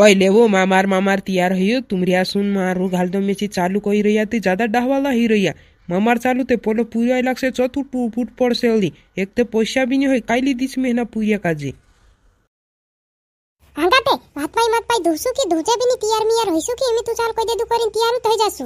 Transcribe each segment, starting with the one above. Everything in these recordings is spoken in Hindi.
ઓય લેવો মামার મામાર તૈયાર હૈયો તુમરિયા સુન મારું ઘાલદો মেছি চালু কই রইয়া তুই જાદા ডাহওয়ালা হই রইয়া মামার চালু তে পোলো পুরিয়াই লাগছে চতুর্থ ফুট পড়ছে অলি একতে পয়সা বিনি হই কাইলি দিস মেহনা পুরিয়া কাজে আগাতে ভাত পাই মাত পাই দুসু কি দুজে বিনি তিয়ার মিয়ার হইসু কি এমি তো চাল কই দে দু করিন তিয়ারু থই যাসু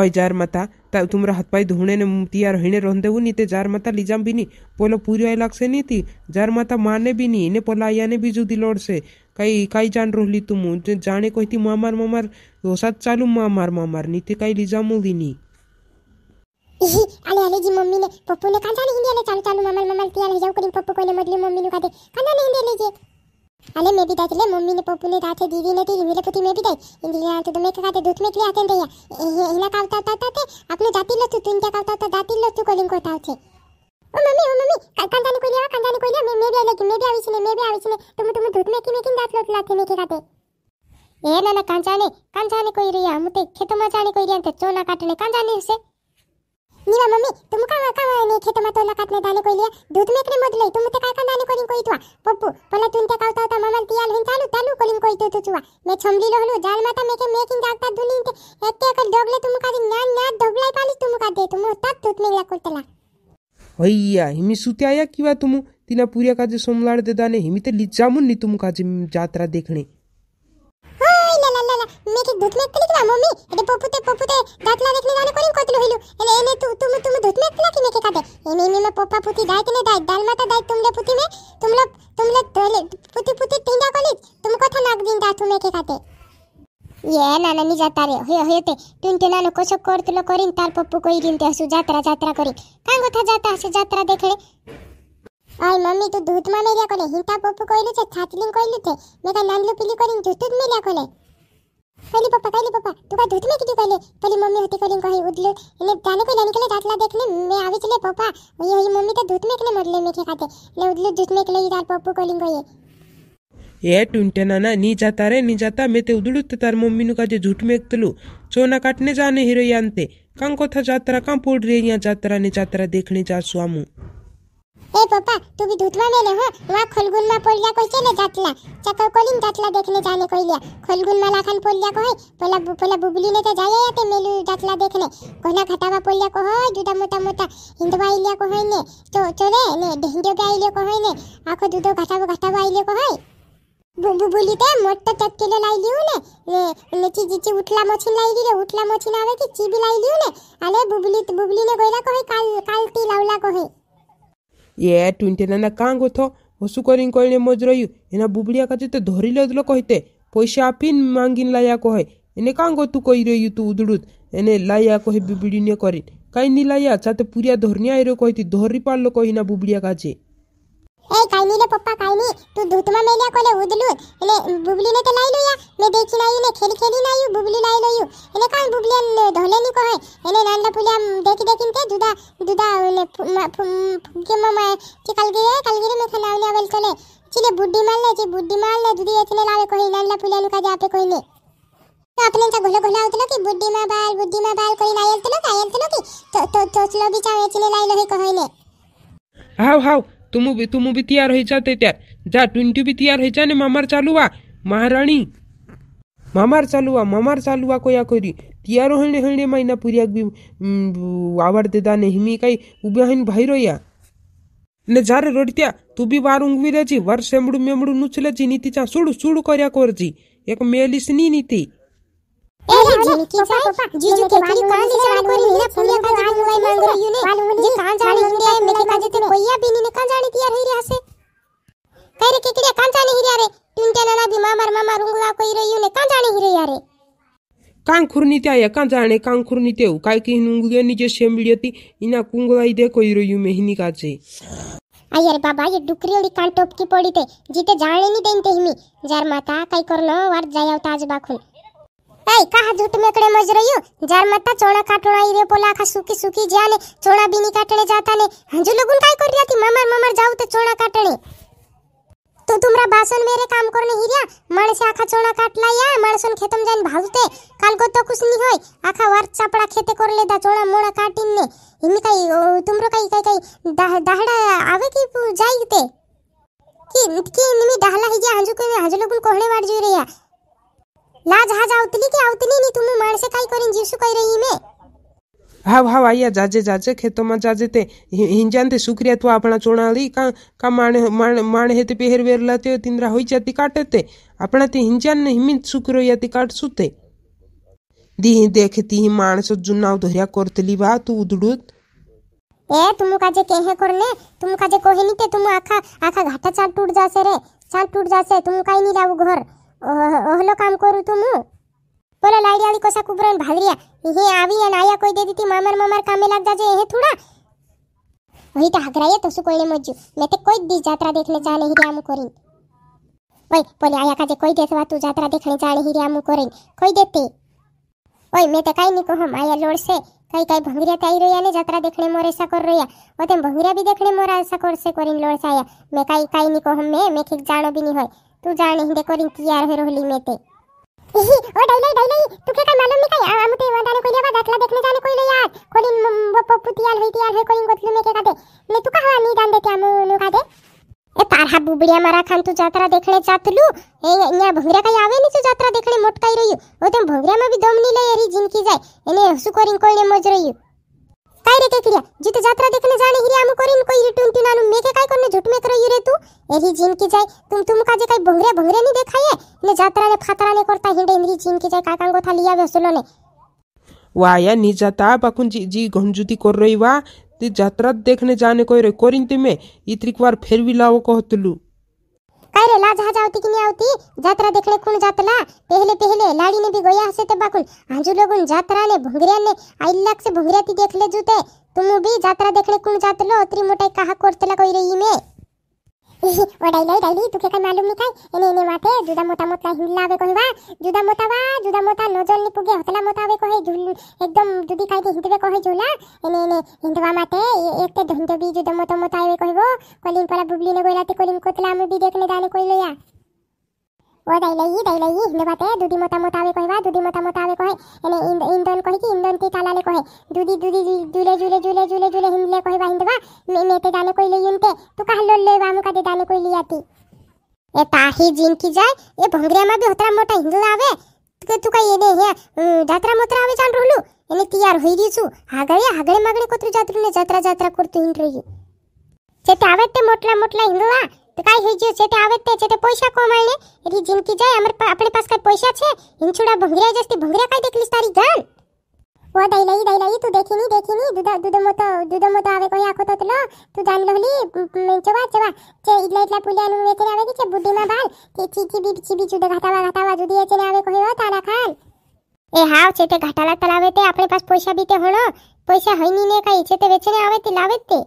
ওই যার মাতা তা তোমরা হাত পাই ধুনে নে তিয়ার হইনে রন রন্ধেবু নিতে যার মাতা লিজাম বিনি পোলো পুরিয়াই লাগছে নিতি যার মাতা মানে বিনি এনে পোলা বিজু দি লড়ছে काही काही जाण रोहली तुमू जाणे कोहती मामार मामार रोसात चालू मामार मामार नी ते काही लिजा मुलीनी इही आले आले जी मम्मी ने पप्पू ने कांचा ने हिंदी आले चालू चालू मामाल मामाल ती आले जाऊ करीन पप्पू कोने मदली मम्मी नु काते कांचा ने हिंदी आले जे आले मैं भी दाचले मम्मी ने पप्पू ने दाचे दीदी ने ती मेरे पति मैं भी दाई हिंदी आले तो मैं काते दूध में के आते दैया हिना कावता ता ता अपने जाती लो तू तुन क्या कावता ता जाती लो तू कोलिंग कोता छे ઓ મમ્મી ઓ મમ્મી કાંદાને કોઈ લેવા કાંદાને કોઈ લેવા મે મે બી આલે મે બી આવી છે મે બી આવી છે તુમ તુમ ધૂત મેકી મેકી દાત લોટ લાથે મેકી કાતે એ ના ના કાંજાને કાંજાને કોઈ રહ્યા હમ તે ખેતમાં જાને કોઈ રહ્યા તે ચોના કાટને કાંજાને હશે નીવા મમ્મી તુમ કા કા ને ખેતમાં ચોના કાટને દાને કોઈ લ્યા દૂધ મેકને મોદ લઈ તુમ તે કા કાંદાને કોઈ કોઈ તુવા પપ્પુ ભલે તુન તે કાવતા હતા મામા તિયાલ હિન ચાલુ ચાલુ કોલિન કોઈ તું તુચુવા મે છમલી લો હલો જાલ માતા મેકે મેકિન જાગતા દુલિન તે એતે કલ ડોગલે તુમ કા જ્ઞાન ના ડોગલાઈ પાલી તુમ કા દે તુમ તત તૂત મેલા કોતલા ಅಯ್ಯ ಹಿಮಿ ಸುತ್ಯಾಯ ಕಿವಾ ತುಮು ತಿನ ಪೂರ್ಯ ಕಾಜೆ ಸೋಮಲಾಡ ದೇದಾನೆ ಹಿಮಿತೆ ಲಿಜ್ಜಾಮುನ್ನಿ ತುಮು ಕಾಜೆ ಜಾತ್ರಾ ದೇಖಣೆ মেকে দুধ মেখতে লিখলাম মম্মি এটা পপুতে পপুতে দাঁতলা দেখলে গানে করিম কতল হইল এলে এনে তু তুমি তুমি দুধ মেখতে নাকি মেকে কাটে এনে এনে পপা পুতি দাইতে নে দাই ডালমাতা দাই তুমলে পুতি মে નાનાની જતા રે હે હે તે ટુંટુ નાનો કોસો કોડતલો કરીને તાર પપ્પુ કોઈ રીંતે હસુ જાત્રા જાત્રા કરી કાંગો થા જાતા હશે જાત્રા દેખડે આય મમ્મી તું દૂધમાં મેલ્યા કોને હિંતા પપ્પુ કોઈલું છે છાતલીન કોઈલું છે મેં કાંઈ નાનલું પીલું કરીને દૂધ જ મેલ્યા કોને કલી પપ્પા કલી પપ્પા તું કાંઈ દૂધ મેં કીધું કલે પેલી મમ્મી હતી કરીને કહી ઉદલું એને જાને કોઈ નાની કલે જાતલા દેખને મેં આવી જ લે પપ્પા એ મમ્મી તો દૂધ મેં કને મોડલે મેં ખાતે એટલે ઉદલું દૂધ મેં કલે તાર પપ્પુ કોઈલું કહીએ ना नी जाता ಏ ಟುಂಟೆನನ ನೀ ಜಾತಾರೆ ನೀ ಜಾತಾ ಮೆತೆ ಉದುಳುತ್ತಾರ ಮಮ್ಮಿನು ಕಾಜೆ ಝುಟ್ ಮೇಕ್ತಲು चोना काटने जाने हीरो यांते कां कोथा जात्रा कां पोड़ रही या जात्रा ने जात्रा देखने जा स्वामु ए पापा तू भी दूधवा ले ले हो वहां खोलगुन में पोलिया कोई चले जातला चकर कोलिन जातला देखने जाने कोई लिया खोलगुन में लाखन पोलिया को है पोला पोला बुबली ने तो जाया या ते मेलू जातला देखने कोना घटावा पोलिया को हो जुदा मोटा मोटा हिंदवा इलिया को है ने तो चले ने ढेंगो गाइलिया को है ने आखो दूधो घटावा घटावा इलिया को है बुंबू बोली ते मोठं टटकेले लायली उने रे चिजीची उठला मोची लायली रे उठला मोची नावे की चिबी लायली उने आले बुबली बुबलीने गोयला कोहे काल काल ती लावला कोहे ये टुंटेना ना कांग होतो वसु करीन कोळने मोज रयू एना बुबलिया काचे ते धोरी लदलो कोहिते पैसा आपिन मांगिन लाया कोहे এনে কাঙ্গ তু কই রই তু উদুড়ুত এনে লাইয়া কহে বিবিড়ি নে করিন কাই নি লাইয়া চাতে পুরিয়া ধরনিয়া এরো কইতি ধরি পারলো কহি না বুবড়িয়া কাজে ए काही नाही रे पप्पा काही नाही तू धुतमा मेल्या कोले उदलून ले बुबलीने ते लायलो या मे देखी नाही ने खेली खेली नाही बुबली लायलो यू एने काय बुबली धोलेनी को है एने नानला पुल्या देखी देखीन ते दुदा दुदा ने फुगे ममा ती कलगे कलगिरी में खनावले अवल कोले चिले बुड्डी माल ने जी बुड्डी माल ने दुदी एतने लावे कोई नानला पुल्या लुका जापे कोई ने तो आपने चा घोलो घोलो आवतलो की बुड्डी मा बाल बुड्डी मा बाल कोई नायल तलो कायल तलो की तो तो तो स्लो बिचावे चिले लायलो हे कोई ने हाव हाव तुम भी तुम भी तैयार हो जाते त्यार जा ट्विंटू भी तैयार हो जाने मामार चालुआ महारानी मामार चालुआ मामार चालुआ को या कोरी तैयार होणे होणे माईना पुर्याक बी वावर देदा नेहमी काही उभ्या होईन भाईरो या ને જ્યારે રડત્યા તું બી વાર ઊંઘવી एक मेलिस नी नीति ओ નીતિ ચા સુડું સુડું કર્યા કરજી એક મેલિસની चला kankhuru ni tyaya kanjaane kankhuru ni tehu kaikhi hinungulya nije shembilioti ina kungulaide koiro yume hinikache Iyer बाबा ये डुकरीली कान टोपकी पड़ी ते जीते जाने नहीं देते हिमी जार माता काई करलो वार जायो ताज बाखुन ऐ कहा झूठ मेकड़े मज रही हो जार माता चोड़ा काटोड़ा इरे पोला खा सुकी सुकी जाने चोड़ा भी नहीं काटने जाता ने हंजू लोगुन काई कर रिया थी ममर ममर जाऊ ते चोड़ा काटने तो तुमरा बासन मेरे काम कर नहीं रिया मन से आखा चोना काट लाया सुन खेतम जान भालते काल को तो कुछ नहीं होय आखा वार चापड़ा खेते कर लेदा चोना मोड़ा काटिन ने इमे कई तुमरो कई कई कई दाहड़ा आवे की जाईते की की निमी दाहला ही गया हजू के हजलो गुन कोहड़े वाट जुई रिया लाज हा जाउतली के आउतली नी तुम मन से काई करिन जीसु कई रही मैं હાવ હાવ આયા જાજે જાજે ખેતોમાં જાજે તે હિંજાન તે સુક્રિયા તું આપણા ચોણાલી કા કા માણે માણે માણે હે તે પહેર વેર લાતે તિંદ્રા હોઈ જાતી કાટે તે આપણા તે હિંજાન ને હિમિત સુક્રો યાતી કાટશું તે દીહી દેખતી હી માણસો જુનાવ ધોર્યા કોરતલી વા તું ઉદડુત ए तुम काजे केहे करले तुम काजे कोहे नीते तुम आखा आखा घाटा चाट टूट जासे रे चाट टूट जासे तुम काई नी लाऊ घर ओहलो काम करू तुम बोला लाड़ी आली कोसा कुबरन भादरिया ये આવી અને આયા કોઈ દે દીધી મામર મામર કામે લાગ જાજે એ થોડા વહી તો હગરાયે તો શું કોઈને મજ્યું મેં તે કોઈ દી જાત્રા દેખને જાને હિરે આમ કરીન ઓય પોલે આયા કાજે કોઈ દેસવા તું જાત્રા દેખને જાને હિરે આમ કરીન કોઈ દેતે ઓય મેં તે કાઈ ની કહમ આયા લોડ છે કઈ કઈ ભંગરિયા તાઈ રહ્યા ને જાત્રા દેખને મોરે સા કર રહ્યા ઓતે ભંગરિયા બી દેખને મોરા સા કરસે કરીન લોડ સાયા મેં કાઈ કાઈ ની કહમ મેં મેં ખીક જાણો બી ની હોય તું જાણે હિંદે કરીન તૈયાર હે રોહલી મેં તે ओ डैले डैले तुके काय मालूम नाही काय आम ते वदाने कोणी बा दाखला देखने जाने कोई ले यार कोणी पपुतियाल होईतियाल हे कोणी गोतलू मेके काते ने तू का हवा दान देते आमू नु काते ए तारा बुबड़िया मारा खान तू जात्रा देखने जातलू ए या भंगरा काय आवे नी तू जात्रा देखने मोट काय रही ओ ते तो भंगरा में भी दम नी ले री जिंदगी जाय एने हसु कोरिन कोई ने मोज रही बाहर के किरिया जित यात्रा देखने जाने हिरे हम करिन कोई रिटून तीन आणून मेके काय करने झूठ में करई रे तू एही जिन की जाय तुम तुम का जे काय भंगरे भंगरे नी देखाये ने यात्रा रे फातरा ने करता हिंडे इंद्री जिन की जाय काकांगो था लिया वेसलो ने वाया नी जाता बकुन जी जी गंजुती कर रही वा ते यात्रा देखने जाने कोई रे कोरिन तिमे इतरिक बार फेर भी लाओ कहतलू काय रे लाज हजा होती की नाही होती जात्रा देखले खूण जातला पहले पहले लाडीने भी गोया हसे ते बाकुल आंजू लोगुन जात्रा ने भुंगरिया ने आइलक से भुंगरिया ती देखले जूते तुम भी जात्रा देखले खूण जातलो अत्री मोटाई कहा कोर्तला कोई रही में ಒಡೈಲೈ ಡೈಲಿ ತುಕೆ ಕೈ ಮಾಲೂಮ್ ನಿಕಾಯ್ ಏನೇ ಏನೇ ಮಾತೆ ಜುದ ಮೋತಾ ಮೋತಾ ಹಿಲ್ಲಾವೆ ಕೊಹಿವಾ ಜುದ ಮೋತಾವಾ ಜುದ ಮೋತಾ ನೋಜಲ್ ನಿಪುಗೆ ಹೊತಲ ಮೋತಾವೆ ಕೊಹೆ ಜುಲ್ एकदम ಜುದಿ ಕಾಯ್ಗೆ ಹಿಂದವೆ ಕೊಹೆ ಜುಲ ಏನೇ ಏನೇ ಹಿಂದವಾ ಮಾತೆ ಏಕ್ತೆ ಧಂದಬಿ ಜುದ ಮೋತಾ ಮೋತಾವೆ ಕೊಹಿವೋ ಕೊಲಿನ್ ಪಲ ಬುಬ್ಲಿನ ಗೊಯ್ಲಾತೆ ಕೊಲಿನ್ ಕೊತಲ ಅಮು ಬಿ ದೇಖನೆ ದಾನೆ ಕೊಯ್ಲೋಯಾ ઓ દઈ લઈ દઈ લઈ ઇંદ બતે દૂધી મોટા મોટા આવે કોઈવા દૂધી મોટા મોટા આવે કોઈ અને ઇંદ ઇંદોન કોઈ કે ઇંદોન તી કાલાલે કોઈ દૂધી દૂધી જુલે જુલે જુલે જુલે જુલે હિંદલે કોઈવા હિંદવા મે મેતે દાને કોઈ લઈ ઇંતે તો કાહ લોલ લેવા મુ કાદે દાને કોઈ લઈ આતી એ તાહી જિનકી જાય એ ભંગરિયામાં બી હોતરા મોટા હિંદલા આવે કે તું કઈ એને હે જાત્રા મોત્રા આવે જાણ રોલું એને તૈયાર હોઈ રહ્યું છું હાગળે હાગળે માગળે કોતરું જાત્રું ને જાત્રા જાત્રા કરતું હિંડ રહ્યું જે તે આવે તે મોટલા મોટલા હિંદલા તો કાંઈ છે તે આવે તે છે તે પૈસા કમાઈ લે એરી જિંદગી જાય અમર આપણે પાસે કઈ પૈસા છે ઇન્છુડા ભંગરે જસ્તી ભંગરે કાંઈ દેખલીસ તારી જાન ઓ દઈ લઈ દઈ લઈ તું દેખી નહીં દેખી નહીં દૂધ દૂધ મોતો દૂધ મોતો આવે કોઈ આખો તો તલો તું જાન લોલી ચવા ચવા છે ઇડલા ઇડલા પુલિયાનું વેચરે આવે છે બુદ્ધિમાં બાલ કે ચીચી બી ચીબી જુદા ઘાટાવા ઘાટાવા જુદી છે ને આવે કોઈ હો તારા ખાન એ હાવ છે તે ઘાટાલા તલાવે તે આપણે પાસે પૈસા બી તે હણો પૈસા હઈની ને કઈ છે તે વેચને આવે તે લાવે તે